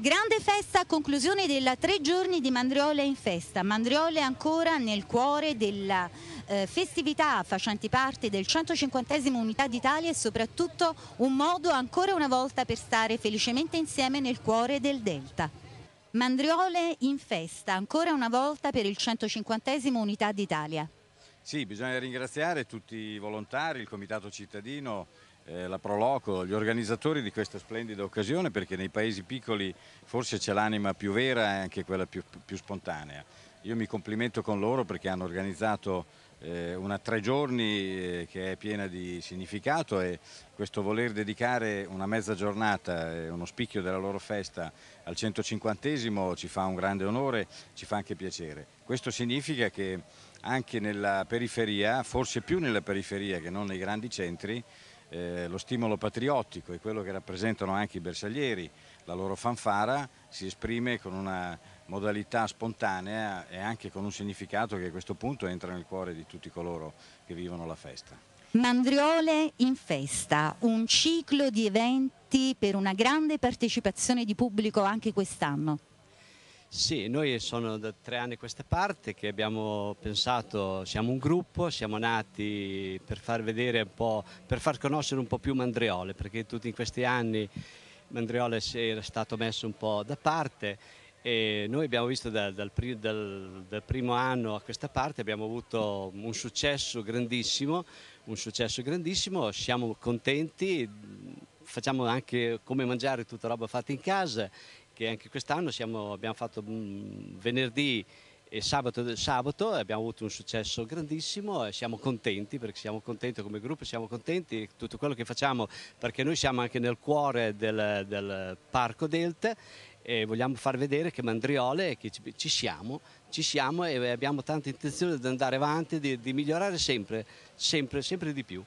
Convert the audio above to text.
Grande festa a conclusione della tre giorni di Mandriole in festa. Mandriole ancora nel cuore della eh, festività facenti parte del 150 Unità d'Italia e soprattutto un modo ancora una volta per stare felicemente insieme nel cuore del Delta. Mandriole in festa ancora una volta per il 150 Unità d'Italia. Sì, bisogna ringraziare tutti i volontari, il Comitato Cittadino eh, la Proloco, gli organizzatori di questa splendida occasione perché nei paesi piccoli forse c'è l'anima più vera e anche quella più, più, spontanea. Io mi complimento con loro perché hanno organizzato eh, una tre giorni eh, che è piena di significato e questo voler dedicare una mezza giornata e eh, uno spicchio della loro festa al 150 ci fa un grande onore, ci fa anche piacere. Questo significa che anche nella periferia, forse più nella periferia che non nei grandi centri, eh, lo stimolo patriottico e quello che rappresentano anche i bersaglieri, la loro fanfara si esprime con una modalità spontanea e anche con un significato che a questo punto entra nel cuore di tutti coloro che vivono la festa. Mandriole in festa, un ciclo di eventi per una grande partecipazione di pubblico anche quest'anno. Sì, noi sono da tre anni a questa parte che abbiamo pensato, siamo un gruppo, siamo nati per far vedere un po', per far conoscere un po' più Mandriole, perché tutti in questi anni Mandriole era stato messo un po' da parte e noi abbiamo visto da, dal, dal, dal, primo anno a questa parte abbiamo avuto un successo grandissimo, un successo grandissimo, siamo contenti, facciamo anche come mangiare tutta roba fatta in casa che anche quest'anno abbiamo fatto mm, venerdì e sabato, sabato abbiamo avuto un successo grandissimo e siamo contenti perché siamo contenti come gruppo, siamo contenti di tutto quello che facciamo perché noi siamo anche nel cuore del, del Parco Delta e vogliamo far vedere che Mandriole che ci, siamo, ci siamo e abbiamo tanta intenzione di andare avanti, di, di migliorare sempre, sempre, sempre di più.